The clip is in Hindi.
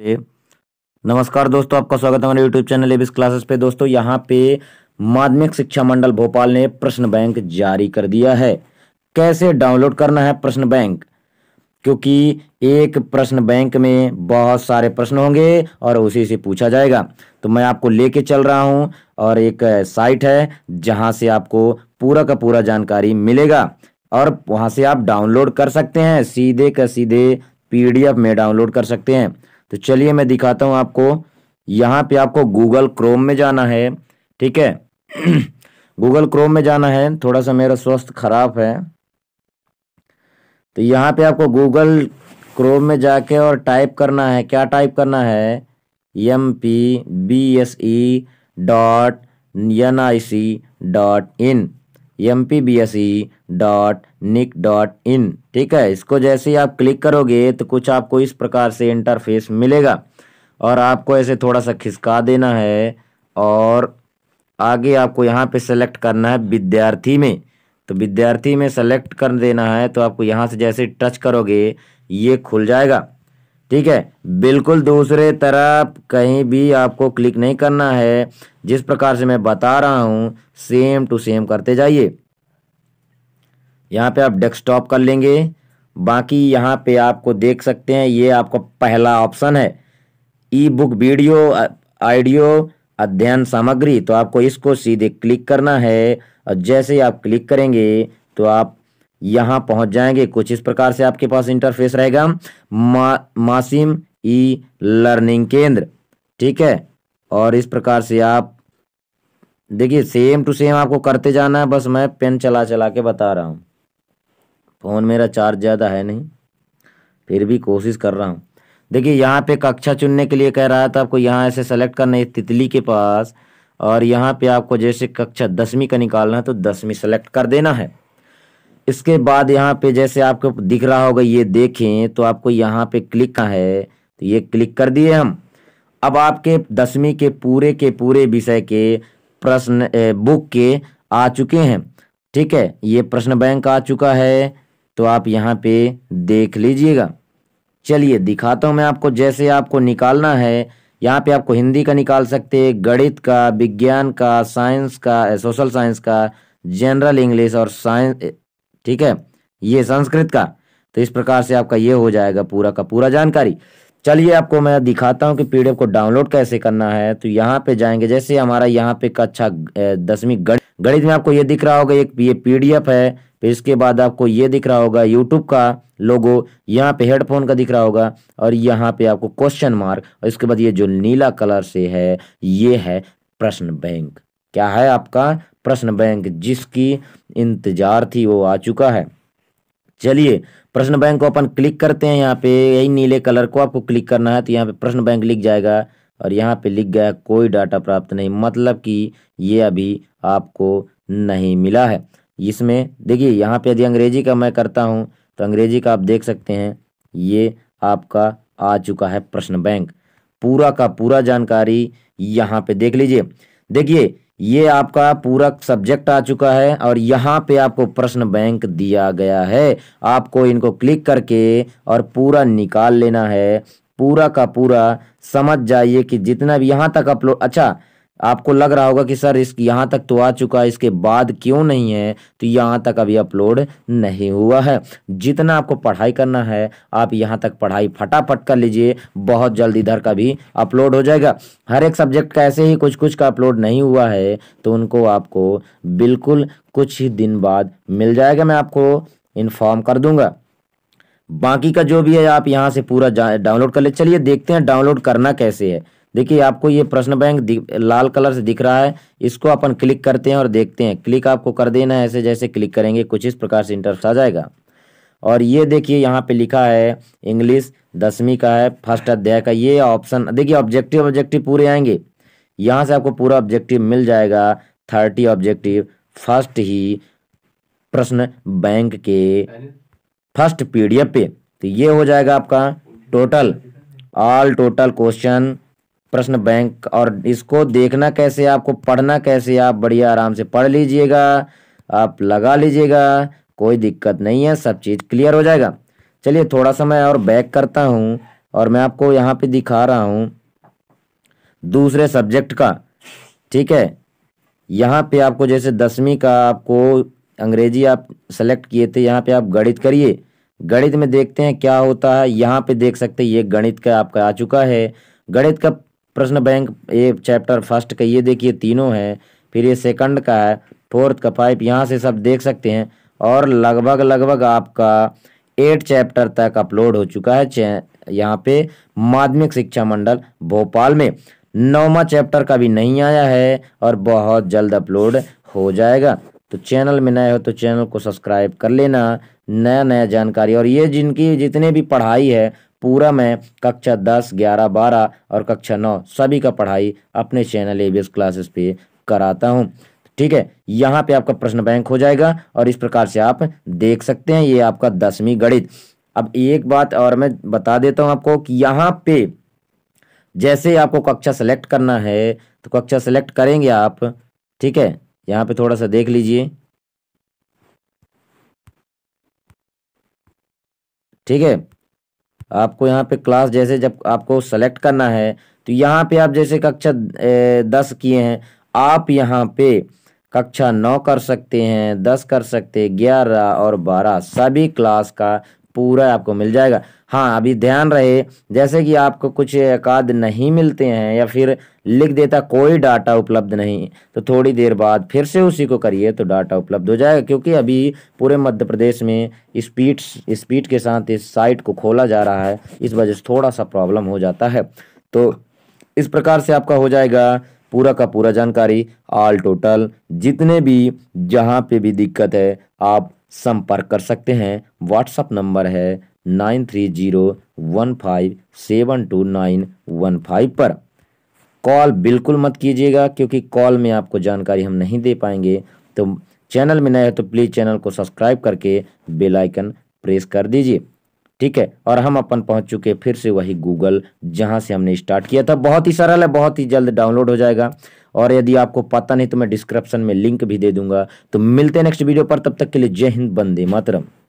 पे नमस्कार दोस्तों आपका स्वागत है हमारे यूट्यूब चैनल एबिस क्लासेस पे दोस्तों यहाँ पे माध्यमिक शिक्षा मंडल भोपाल ने प्रश्न बैंक जारी कर दिया है कैसे डाउनलोड करना है प्रश्न बैंक क्योंकि एक प्रश्न बैंक में बहुत सारे प्रश्न होंगे और उसी से पूछा जाएगा तो मैं आपको लेके चल रहा हूँ और एक साइट है जहाँ से आपको पूरा का पूरा जानकारी मिलेगा और वहाँ से आप डाउनलोड कर सकते हैं सीधे का सीधे पीडीएफ में डाउनलोड कर सकते हैं तो चलिए मैं दिखाता हूँ आपको यहाँ पे आपको गूगल क्रोम में जाना है ठीक है गूगल क्रोम में जाना है थोड़ा सा मेरा स्वास्थ्य खराब है तो यहाँ पे आपको गूगल क्रोम में जाके और टाइप करना है क्या टाइप करना है M P B S E dot N I C dot in M P B S E dot nic dot in ठीक है इसको जैसे ही आप क्लिक करोगे तो कुछ आपको इस प्रकार से इंटरफेस मिलेगा और आपको ऐसे थोड़ा सा खिसका देना है और आगे आपको यहाँ पे सेलेक्ट करना है विद्यार्थी में तो विद्यार्थी में सेलेक्ट कर देना है तो आपको यहाँ से जैसे टच करोगे ये खुल जाएगा ठीक है बिल्कुल दूसरे तरफ कहीं भी आपको क्लिक नहीं करना है जिस प्रकार से मैं बता रहा हूँ सेम टू सेम करते जाइए यहाँ पे आप डेस्कटॉप कर लेंगे बाकी यहाँ पे आपको देख सकते हैं ये आपका पहला ऑप्शन है ई बुक वीडियो आइडियो अध्ययन सामग्री तो आपको इसको सीधे क्लिक करना है और जैसे ही आप क्लिक करेंगे तो आप यहाँ पहुँच जाएंगे कुछ इस प्रकार से आपके पास इंटरफेस रहेगा मा, मासिम ई लर्निंग केंद्र ठीक है और इस प्रकार से आप देखिए सेम टू सेम आपको करते जाना है बस मैं पेन चला चला के बता रहा हूँ फ़ोन मेरा चार्ज ज़्यादा है नहीं फिर भी कोशिश कर रहा हूँ देखिए यहाँ पे कक्षा चुनने के लिए कह रहा था आपको यहाँ ऐसे सेलेक्ट करना है तितली के पास और यहाँ पे आपको जैसे कक्षा दसवीं का निकालना है तो दसवीं सेलेक्ट कर देना है इसके बाद यहाँ पे जैसे आपको दिख रहा होगा ये देखें तो आपको यहाँ पे क्लिक का है तो ये क्लिक कर दिए हम अब आपके दसवीं के पूरे के पूरे विषय के प्रश्न बुक के आ चुके हैं ठीक है ये प्रश्न बैंक आ चुका है तो आप यहाँ पे देख लीजिएगा चलिए दिखाता हूँ मैं आपको जैसे आपको निकालना है यहाँ पे आपको हिंदी का निकाल सकते हैं गणित का विज्ञान का साइंस का सोशल साइंस का जनरल इंग्लिश और साइंस ठीक है ये संस्कृत का तो इस प्रकार से आपका ये हो जाएगा पूरा का पूरा जानकारी चलिए आपको मैं दिखाता हूँ कि पीडीएफ को डाउनलोड कैसे करना है तो यहाँ पे जाएंगे जैसे हमारा यहाँ पे कक्षा अच्छा, दसवीं गणित गणित में आपको ये दिख रहा होगा एक ये पीडीएफ है फिर इसके बाद आपको ये दिख रहा होगा यूट्यूब का लोगो यहाँ पे हेडफोन का दिख रहा होगा और यहाँ पे आपको क्वेश्चन मार्क और इसके बाद ये जो नीला कलर से है ये है प्रश्न बैंक क्या है आपका प्रश्न बैंक जिसकी इंतजार थी वो आ चुका है चलिए प्रश्न बैंक को अपन क्लिक करते हैं यहाँ पे यही नीले कलर को आपको क्लिक करना है तो यहाँ पे प्रश्न बैंक लिख जाएगा और यहाँ पे लिख गया कोई डाटा प्राप्त नहीं मतलब कि ये अभी आपको नहीं मिला है इसमें देखिए यहाँ पे यदि अंग्रेजी का मैं करता हूँ तो अंग्रेजी का आप देख सकते हैं ये आपका आ चुका है प्रश्न बैंक पूरा का पूरा जानकारी यहाँ पे देख लीजिए देखिए ये आपका पूरा सब्जेक्ट आ चुका है और यहाँ पे आपको प्रश्न बैंक दिया गया है आपको इनको क्लिक करके और पूरा निकाल लेना है पूरा का पूरा समझ जाइए कि जितना भी यहाँ तक अपलोड अच्छा आपको लग रहा होगा कि सर इस यहाँ तक तो आ चुका है इसके बाद क्यों नहीं है तो यहाँ तक अभी अपलोड नहीं हुआ है जितना आपको पढ़ाई करना है आप यहाँ तक पढ़ाई फटाफट कर लीजिए बहुत जल्द इधर का भी अपलोड हो जाएगा हर एक सब्जेक्ट का ऐसे ही कुछ कुछ का अपलोड नहीं हुआ है तो उनको आपको बिल्कुल कुछ ही दिन बाद मिल जाएगा मैं आपको इन्फॉर्म कर दूँगा बाकी का जो भी है आप यहाँ से पूरा डाउनलोड कर ले चलिए देखते हैं डाउनलोड करना कैसे है देखिए आपको ये प्रश्न बैंक लाल कलर से दिख रहा है इसको अपन क्लिक करते हैं और देखते हैं क्लिक आपको कर देना है ऐसे जैसे क्लिक करेंगे कुछ इस प्रकार से इंटरेस्ट आ जाएगा और ये देखिए यहाँ पे लिखा है इंग्लिश दसवीं का है फर्स्ट अध्याय का ये ऑप्शन देखिए ऑब्जेक्टिव ऑब्जेक्टिव पूरे आएंगे यहाँ से आपको पूरा ऑब्जेक्टिव मिल जाएगा थर्टी ऑब्जेक्टिव फर्स्ट ही प्रश्न बैंक के फर्स्ट पीडीएफ पे तो ये हो जाएगा आपका टोटल ऑल टोटल क्वेश्चन प्रश्न बैंक और इसको देखना कैसे आपको पढ़ना कैसे आप बढ़िया आराम से पढ़ लीजिएगा आप लगा लीजिएगा कोई दिक्कत नहीं है सब चीज़ क्लियर हो जाएगा चलिए थोड़ा सा मैं और बैक करता हूँ और मैं आपको यहाँ पे दिखा रहा हूँ दूसरे सब्जेक्ट का ठीक है यहाँ पे आपको जैसे दसवीं का आपको अंग्रेजी आप सेलेक्ट किए थे यहाँ पे आप गणित करिए गणित में देखते हैं क्या होता है यहाँ पे देख सकते हैं ये गणित का आपका आ चुका है गणित का प्रश्न बैंक ये चैप्टर फर्स्ट का ये देखिए तीनों है फिर ये सेकंड का है फोर्थ का फाइव यहाँ से सब देख सकते हैं और लगभग लगभग आपका एट चैप्टर तक अपलोड हो चुका है यहाँ पे माध्यमिक शिक्षा मंडल भोपाल में नौवा चैप्टर का भी नहीं आया है और बहुत जल्द अपलोड हो जाएगा तो चैनल में नए हो तो चैनल को सब्सक्राइब कर लेना नया नया जानकारी और ये जिनकी जितने भी पढ़ाई है पूरा मैं कक्षा दस ग्यारह बारह और कक्षा नौ सभी का पढ़ाई अपने चैनल ए क्लासेस पे कराता हूँ ठीक है यहाँ पे आपका प्रश्न बैंक हो जाएगा और इस प्रकार से आप देख सकते हैं ये आपका दसवीं गणित अब एक बात और मैं बता देता हूँ आपको कि यहाँ पे जैसे आपको कक्षा सेलेक्ट करना है तो कक्षा सेलेक्ट करेंगे आप ठीक है यहाँ पे थोड़ा सा देख लीजिए ठीक है आपको यहाँ पे क्लास जैसे जब आपको सेलेक्ट करना है तो यहाँ पे आप जैसे कक्षा दस किए हैं आप यहाँ पे कक्षा नौ कर सकते हैं दस कर सकते हैं ग्यारह और बारह सभी क्लास का पूरा आपको मिल जाएगा हाँ अभी ध्यान रहे जैसे कि आपको कुछ एकाद नहीं मिलते हैं या फिर लिख देता कोई डाटा उपलब्ध नहीं तो थोड़ी देर बाद फिर से उसी को करिए तो डाटा उपलब्ध हो जाएगा क्योंकि अभी पूरे मध्य प्रदेश में स्पीड स्पीड के साथ इस साइट को खोला जा रहा है इस वजह से थोड़ा सा प्रॉब्लम हो जाता है तो इस प्रकार से आपका हो जाएगा पूरा का पूरा जानकारी ऑल टोटल जितने भी जहाँ पे भी दिक्कत है आप संपर्क कर सकते हैं व्हाट्सअप नंबर है nine three zero one five seven two nine one five पर कॉल बिल्कुल मत कीजिएगा क्योंकि कॉल में आपको जानकारी हम नहीं दे पाएंगे तो चैनल में नए हो तो प्लीज़ चैनल को सब्सक्राइब करके बेल आइकन प्रेस कर दीजिए ठीक है और हम अपन पहुंच चुके फिर से वही गूगल जहां से हमने स्टार्ट किया था बहुत ही सरल है बहुत ही जल्द डाउनलोड हो जाएगा और यदि आपको पता नहीं तो मैं डिस्क्रिप्शन में लिंक भी दे दूंगा तो मिलते हैं नेक्स्ट वीडियो पर तब तक के लिए जय हिंद बंदे मातरम